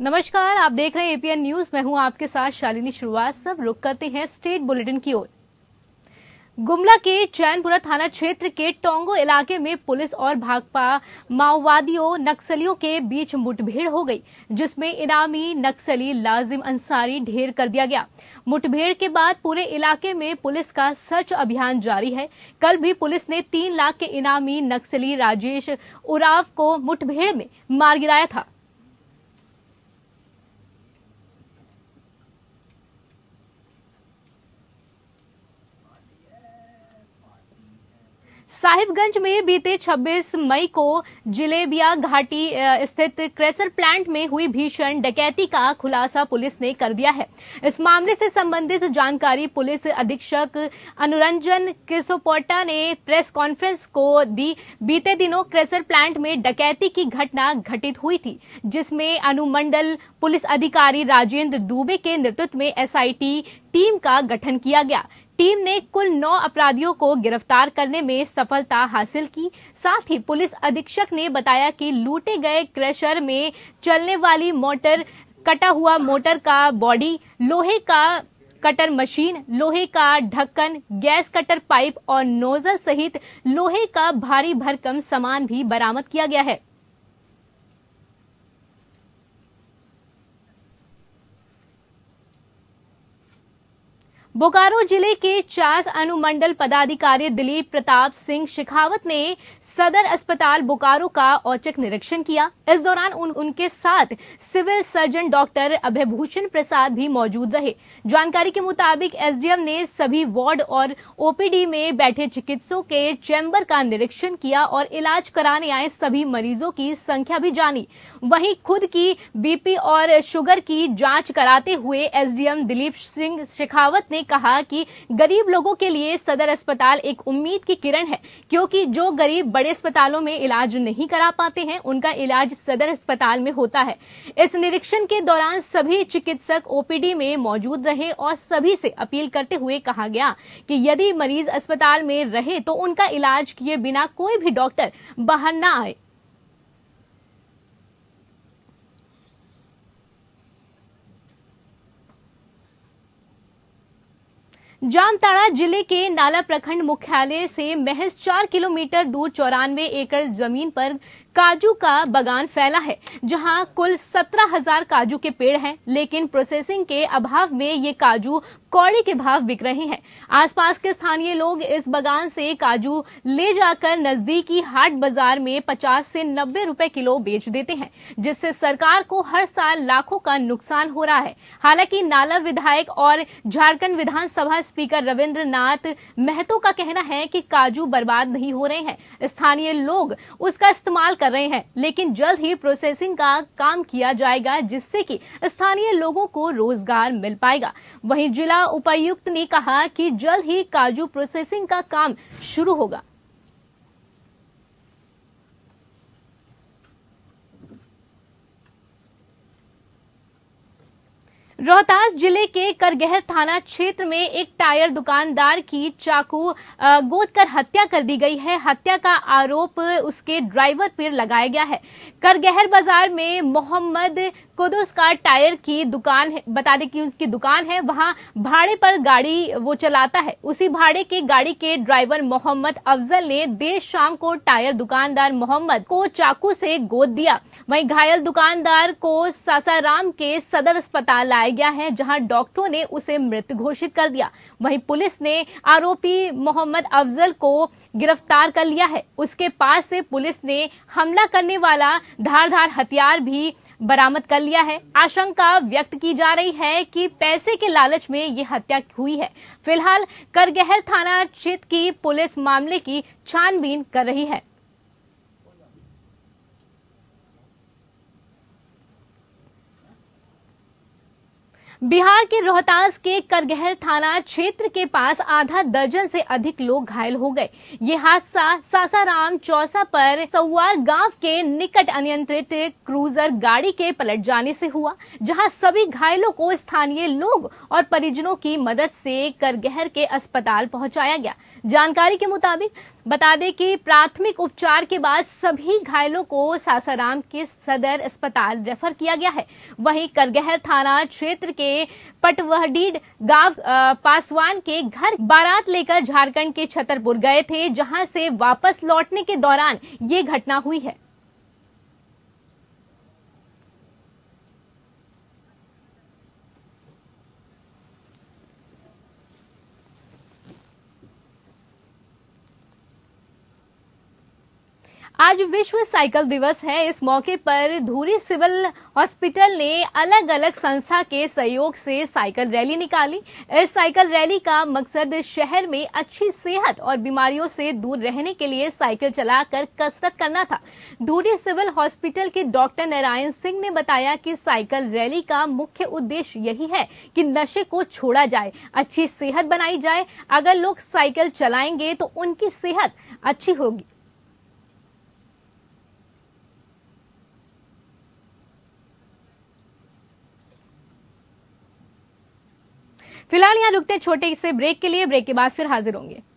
नमस्कार आप देख रहे हैं एपीएन न्यूज मैं हूं आपके साथ शालिनी सब रुक करते हैं स्टेट बुलेटिन की ओर गुमला के चैनपुरा थाना क्षेत्र के टोंगो इलाके में पुलिस और भाकपा माओवादियों नक्सलियों के बीच मुठभेड़ हो गई जिसमें इनामी नक्सली लाजिम अंसारी ढेर कर दिया गया मुठभेड़ के बाद पूरे इलाके में पुलिस का सर्च अभियान जारी है कल भी पुलिस ने तीन लाख के इनामी नक्सली राजेश उराव को मुठभेड़ में मार गिराया था साहिबगंज में बीते 26 मई को जिलेबिया घाटी स्थित क्रेसर प्लांट में हुई भीषण डकैती का खुलासा पुलिस ने कर दिया है इस मामले से संबंधित जानकारी पुलिस अधीक्षक अनुरंजन किसोपोटा ने प्रेस कॉन्फ्रेंस को दी बीते दिनों क्रेसर प्लांट में डकैती की घटना घटित हुई थी जिसमें अनुमंडल पुलिस अधिकारी राजेंद्र दुबे के नेतृत्व में एस टीम का गठन किया गया टीम ने कुल नौ अपराधियों को गिरफ्तार करने में सफलता हासिल की साथ ही पुलिस अधीक्षक ने बताया कि लूटे गए क्रशर में चलने वाली मोटर कटा हुआ मोटर का बॉडी लोहे का कटर मशीन लोहे का ढक्कन गैस कटर पाइप और नोजल सहित लोहे का भारी भरकम सामान भी बरामद किया गया है बोकारो जिले के चास अनुमंडल पदाधिकारी दिलीप प्रताप सिंह शेखावत ने सदर अस्पताल बोकारो का औचक निरीक्षण किया इस दौरान उन, उनके साथ civil surgeon doctor Abhaybhushan Prasad भी मौजूद रहे जानकारी के मुताबिक एसडीएम ने सभी वार्ड और ओपीडी में बैठे चिकित्सकों के चैम्बर का निरीक्षण किया और इलाज कराने आए सभी मरीजों की संख्या भी जानी वहीं खुद की बीपी और शुगर की जांच कराते हुए एसडीएम दिलीप सिंह शेखावत ने कहा कि गरीब लोगों के लिए सदर अस्पताल एक उम्मीद की किरण है क्योंकि जो गरीब बड़े अस्पतालों में इलाज नहीं करा पाते हैं उनका इलाज सदर अस्पताल में होता है इस निरीक्षण के दौरान सभी चिकित्सक ओपीडी में मौजूद रहे और सभी से अपील करते हुए कहा गया कि यदि मरीज अस्पताल में रहे तो उनका इलाज किए बिना कोई भी डॉक्टर बाहर न आए जामताड़ा जिले के नाला प्रखंड मुख्यालय से महज चार किलोमीटर दूर चौरानवे एकड़ जमीन पर काजू का बगान फैला है जहां कुल सत्रह हजार काजू के पेड़ हैं लेकिन प्रोसेसिंग के अभाव में ये काजू कौड़े के भाव बिक रहे हैं आसपास के स्थानीय लोग इस बगान से काजू ले जाकर नजदीकी हाट बाजार में 50 से 90 रुपए किलो बेच देते हैं जिससे सरकार को हर साल लाखों का नुकसान हो रहा है हालांकि नाला विधायक और झारखंड विधानसभा स्पीकर रविन्द्र नाथ महतो का कहना है की काजू बर्बाद नहीं हो रहे हैं स्थानीय लोग उसका इस्तेमाल कर रहे हैं लेकिन जल्द ही प्रोसेसिंग का काम किया जाएगा जिससे कि स्थानीय लोगों को रोजगार मिल पाएगा वहीं जिला उपायुक्त ने कहा कि जल्द ही काजू प्रोसेसिंग का काम शुरू होगा रोहतास जिले के करगहर थाना क्षेत्र में एक टायर दुकानदार की चाकू गोद कर हत्या कर दी गई है हत्या का आरोप उसके ड्राइवर पर लगाया गया है करगहर बाजार में मोहम्मद कुदुस का टायर की दुकान है बता दें कि उसकी दुकान है वहां भाड़े पर गाड़ी वो चलाता है उसी भाड़े के गाड़ी के ड्राइवर मोहम्मद अफजल ने देर शाम को टायर दुकानदार मोहम्मद को चाकू से गोद दिया वही घायल दुकानदार को सासाराम के सदर अस्पताल लाया बताया गया है जहां डॉक्टरों ने उसे मृत घोषित कर दिया वहीं पुलिस ने आरोपी मोहम्मद अफजल को गिरफ्तार कर लिया है उसके पास से पुलिस ने हमला करने वाला धारधार हथियार भी बरामद कर लिया है आशंका व्यक्त की जा रही है कि पैसे के लालच में ये हत्या हुई है फिलहाल करगहर थाना क्षेत्र की पुलिस मामले की छानबीन कर रही है बिहार के रोहतास के करगहर थाना क्षेत्र के पास आधा दर्जन से अधिक लोग घायल हो गए ये हादसा सासाराम चौसा पर सवार गांव के निकट अनियंत्रित क्रूजर गाड़ी के पलट जाने से हुआ जहां सभी घायलों को स्थानीय लोग और परिजनों की मदद से करगहर के अस्पताल पहुंचाया गया जानकारी के मुताबिक बता दें कि प्राथमिक उपचार के बाद सभी घायलों को सासाराम के सदर अस्पताल रेफर किया गया है वहीं करगहर थाना क्षेत्र के पटवहडीड गांव पासवान के घर बारात लेकर झारखंड के छतरपुर गए थे जहां से वापस लौटने के दौरान ये घटना हुई है आज विश्व साइकिल दिवस है इस मौके पर धूरी सिविल हॉस्पिटल ने अलग अलग संस्था के सहयोग से साइकिल रैली निकाली इस साइकिल रैली का मकसद शहर में अच्छी सेहत और बीमारियों से दूर रहने के लिए साइकिल चलाकर कसरत करना था धूरी सिविल हॉस्पिटल के डॉक्टर नारायण सिंह ने बताया कि साइकिल रैली का मुख्य उद्देश्य यही है कि नशे को छोड़ा जाए अच्छी सेहत बनाई जाए अगर लोग साइकिल चलाएंगे तो उनकी सेहत अच्छी होगी फिलहाल यहाँ रुकते हैं छोटे से ब्रेक के लिए ब्रेक के बाद फिर हाजिर होंगे